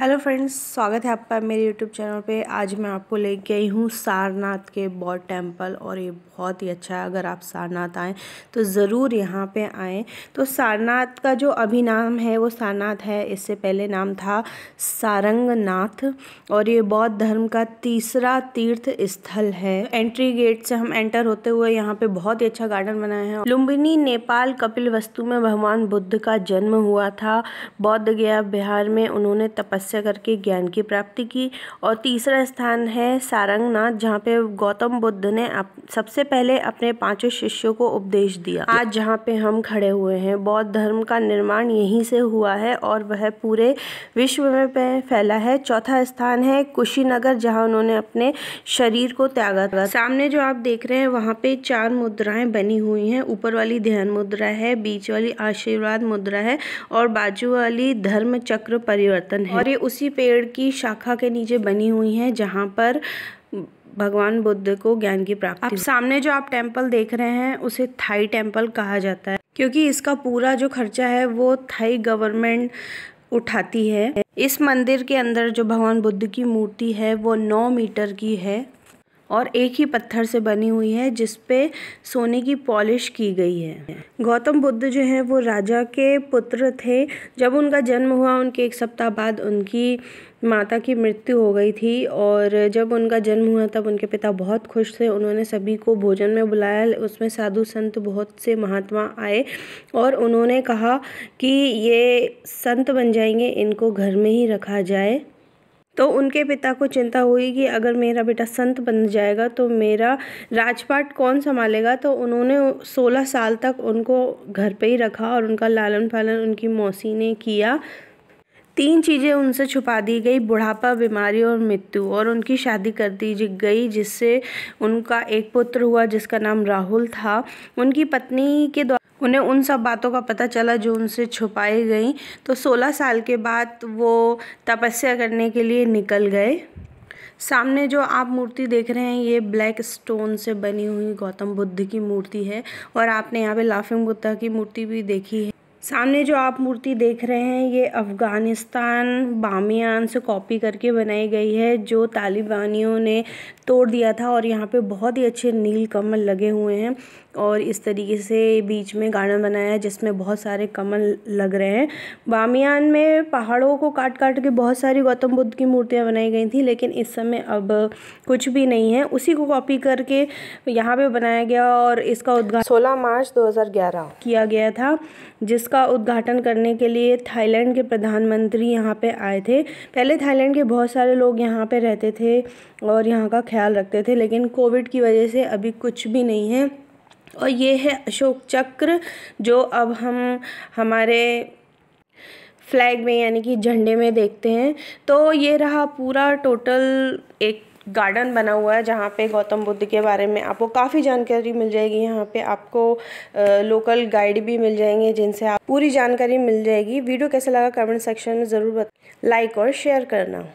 hello friends स्वागत है आपका मेरे यूट्यूब चैनल पे आज मैं आपको ले गई हूँ सारनाथ के बौद्ध टेम्पल और ये बहुत ही अच्छा है अगर आप सारनाथ आएँ तो ज़रूर यहाँ पे आएँ तो सारनाथ का जो अभी नाम है वो सारनाथ है इससे पहले नाम था सारंगनाथ और ये बौद्ध धर्म का तीसरा तीर्थ स्थल है एंट्री गेट से हम एंटर होते हुए यहाँ पे बहुत ही अच्छा गार्डन बनाया है लुम्बिनी नेपाल कपिल वस्तु में भगवान बुद्ध का जन्म हुआ था बौद्ध गया बिहार में उन्होंने तपस्या तपस्या करके ज्ञान की प्राप्ति की और तीसरा स्थान है सारंगनाथ जहाँ पे गौतम बुद्ध ने सबसे पहले अपने पांचों शिष्यों को उपदेश दिया आज जहाँ पे हम खड़े हुए हैं बौद्ध धर्म का निर्माण यहीं से हुआ है और वह पूरे विश्व में फैला है चौथा स्थान है कुशीनगर जहाँ उन्होंने अपने शरीर को त्यागा था सामने जो आप देख रहे हैं वहाँ पे चार मुद्राएं बनी हुई हैं ऊपर वाली ध्यान मुद्रा है बीच वाली आशीर्वाद मुद्रा है और बाजू वाली धर्म चक्र परिवर्तन है और ये उसी पेड़ की शाखा के नीचे बनी हुई हैं जहाँ पर भगवान बुद्ध को ज्ञान की प्राप्ति अब सामने जो आप टेम्पल देख रहे हैं उसे थाई टेम्पल कहा जाता है क्योंकि इसका पूरा जो खर्चा है वो थाई गवर्नमेंट उठाती है इस मंदिर के अंदर जो भगवान बुद्ध की मूर्ति है वो नौ मीटर की है और एक ही पत्थर से बनी हुई है जिस पे सोने की पॉलिश की गई है गौतम बुद्ध जो हैं वो राजा के पुत्र थे जब उनका जन्म हुआ उनके एक सप्ताह बाद उनकी माता की मृत्यु हो गई थी और जब उनका जन्म हुआ तब उनके पिता बहुत खुश थे उन्होंने सभी को भोजन में बुलाया उसमें साधु संत बहुत से महात्मा आए और उन्होंने कहा कि ये संत बन जाएंगे इनको घर में ही रखा जाए तो उनके पिता को चिंता हुई कि अगर मेरा बेटा संत बन जाएगा तो मेरा राजपाट कौन संभालेगा तो उन्होंने 16 साल तक उनको घर पे ही रखा और उनका लालन पालन उनकी मौसी ने किया तीन चीज़ें उनसे छुपा दी गई बुढ़ापा बीमारी और मृत्यु और उनकी शादी कर दी गई जिससे उनका एक पुत्र हुआ जिसका नाम राहुल था उनकी पत्नी के उन्हें उन सब बातों का पता चला जो उनसे छुपाई गई तो सोलह साल के बाद वो तपस्या करने के लिए निकल गए सामने जो आप मूर्ति देख रहे हैं ये ब्लैक स्टोन से बनी हुई गौतम बुद्ध की मूर्ति है और आपने यहाँ पे लाफिंग बुद्धा की मूर्ति भी देखी है सामने जो आप मूर्ति देख रहे हैं ये अफ़गानिस्तान बामियान से कॉपी करके बनाई गई है जो तालिबानियों ने तोड़ दिया था और यहाँ पे बहुत ही अच्छे नील कमल लगे हुए हैं और इस तरीके से बीच में गार्डन बनाया है जिसमें बहुत सारे कमल लग रहे हैं बामियान में पहाड़ों को काट काट के बहुत सारी गौतम बुद्ध की मूर्तियाँ बनाई गई थी लेकिन इस समय अब कुछ भी नहीं है उसी को कॉपी करके यहाँ पे बनाया गया और इसका उद्घाटन सोलह मार्च 2011 किया गया था जिसका उद्घाटन करने के लिए थाईलैंड के प्रधानमंत्री यहाँ पर आए थे पहले थाईलैंड के बहुत सारे लोग यहाँ पे रहते थे और यहाँ का ख्याल रखते थे लेकिन कोविड की वजह से अभी कुछ भी नहीं है और ये है अशोक चक्र जो अब हम हमारे फ्लैग में यानी कि झंडे में देखते हैं तो ये रहा पूरा टोटल एक गार्डन बना हुआ है जहाँ पे गौतम बुद्ध के बारे में आपको काफ़ी जानकारी मिल जाएगी यहाँ पे आपको लोकल गाइड भी मिल जाएंगे जिनसे आप पूरी जानकारी मिल जाएगी वीडियो कैसा लगा कमेंट सेक्शन में ज़रूर बता लाइक और शेयर करना